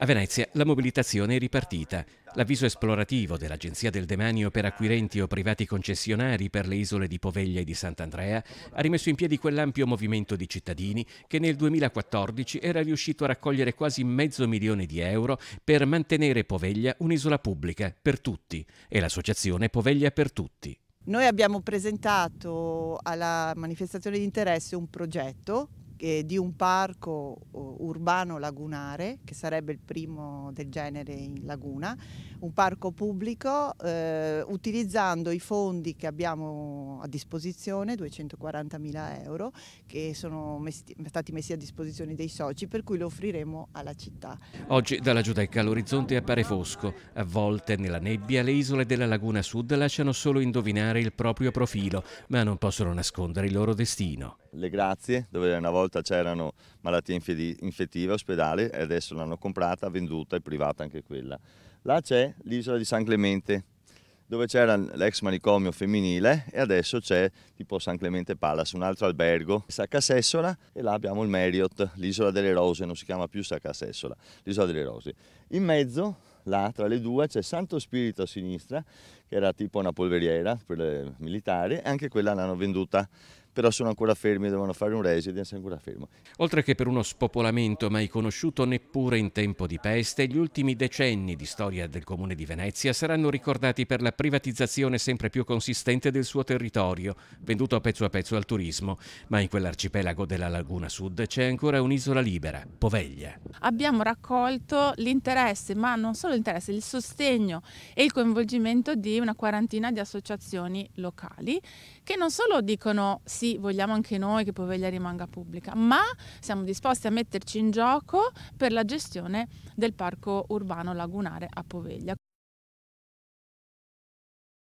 A Venezia la mobilitazione è ripartita. L'avviso esplorativo dell'Agenzia del Demanio per acquirenti o privati concessionari per le isole di Poveglia e di Sant'Andrea ha rimesso in piedi quell'ampio movimento di cittadini che nel 2014 era riuscito a raccogliere quasi mezzo milione di euro per mantenere Poveglia un'isola pubblica per tutti e l'associazione Poveglia per tutti. Noi abbiamo presentato alla manifestazione di interesse un progetto eh, di un parco eh, urbano lagunare, che sarebbe il primo del genere in laguna, un parco pubblico eh, utilizzando i fondi che abbiamo a disposizione, 240.000 euro, che sono messi, stati messi a disposizione dei soci, per cui lo offriremo alla città. Oggi dalla Giudecca l'orizzonte appare fosco, a volte nella nebbia le isole della laguna sud lasciano solo indovinare il proprio profilo, ma non possono nascondere il loro destino le grazie, dove una volta c'erano malattie infettive, ospedali, e adesso l'hanno comprata, venduta e privata anche quella. Là c'è l'isola di San Clemente, dove c'era l'ex manicomio femminile e adesso c'è tipo San Clemente Palace, un altro albergo, Sacca Sessola e là abbiamo il Marriott, l'isola delle rose, non si chiama più Sacca Sessola, l'isola delle rose. In mezzo, là tra le due, c'è Santo Spirito a sinistra, che era tipo una polveriera per militare e anche quella l'hanno venduta però sono ancora fermi, devono fare un residence ancora fermo. Oltre che per uno spopolamento mai conosciuto neppure in tempo di peste, gli ultimi decenni di storia del comune di Venezia saranno ricordati per la privatizzazione sempre più consistente del suo territorio, venduto pezzo a pezzo al turismo, ma in quell'arcipelago della laguna sud c'è ancora un'isola libera, Poveglia. Abbiamo raccolto l'interesse, ma non solo l'interesse, il sostegno e il coinvolgimento di una quarantina di associazioni locali che non solo dicono sì sì, vogliamo anche noi che Poveglia rimanga pubblica, ma siamo disposti a metterci in gioco per la gestione del parco urbano lagunare a Poveglia.